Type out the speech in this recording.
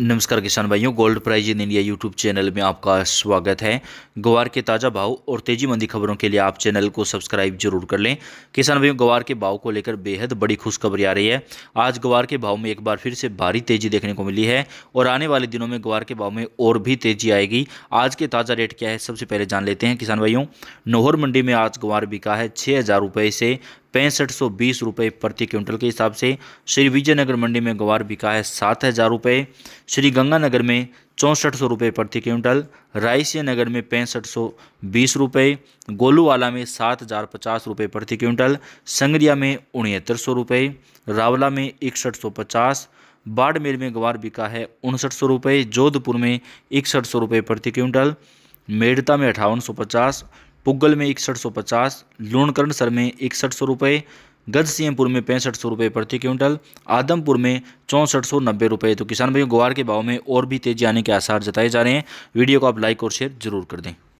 नमस्कार किसान भाइयों gold prize in India YouTube channel में आपका स्वागत है ग्वार के ताज़ा भाव और तेजी मंदी खबरों के लिए आप चैनल को सब्सक्राइब जरूर कर लें किसान भाइयों ग्वार के भाव को लेकर बेहद बड़ी खुशखबरी आ रही है आज ग्वार के भाव में एक बार फिर से भारी तेजी देखने को मिली है और आने वाले दिनों में ग्वार के भाव में और भी तेजी आएगी आज के ताज़ा रेट क्या है सबसे पहले जान लेते हैं किसान भाइयों नोहर मंडी में आज ग्वार बिका है छः से पैंसठ सौ बीस रुपये प्रति क्विंटल के हिसाब से श्री विजयनगर मंडी में ग्वार बिका है सात हज़ार रुपये श्री गंगानगर में चौंसठ सौ रुपये प्रति क्विंटल रायसिया नगर में पैंसठ सौ बीस रुपये गोलूवाला में सात हज़ार पचास रुपये प्रति क्विंटल संगरिया में उनहत्तर सौ रुपये रावला में इकसठ सौ पचास बाड़मेर में ग्वार बिका है उनसठ सौ रुपये जोधपुर में इकसठ सौ रुपये प्रति क्विंटल मेड़ता में अठावन सौ पचास पुग्गल में इकसठ सौ पचास लूणकर्ण सर में इकसठ सौ रुपये गज सिंहपुर में पैंसठ सौ रुपये प्रति क्विंटल आदमपुर में चौंसठ सौ नब्बे रुपये तो किसान भाइयों ग्वार के भाव में और भी तेजी आने के आसार जताए जा रहे हैं वीडियो को आप लाइक और शेयर जरूर कर दें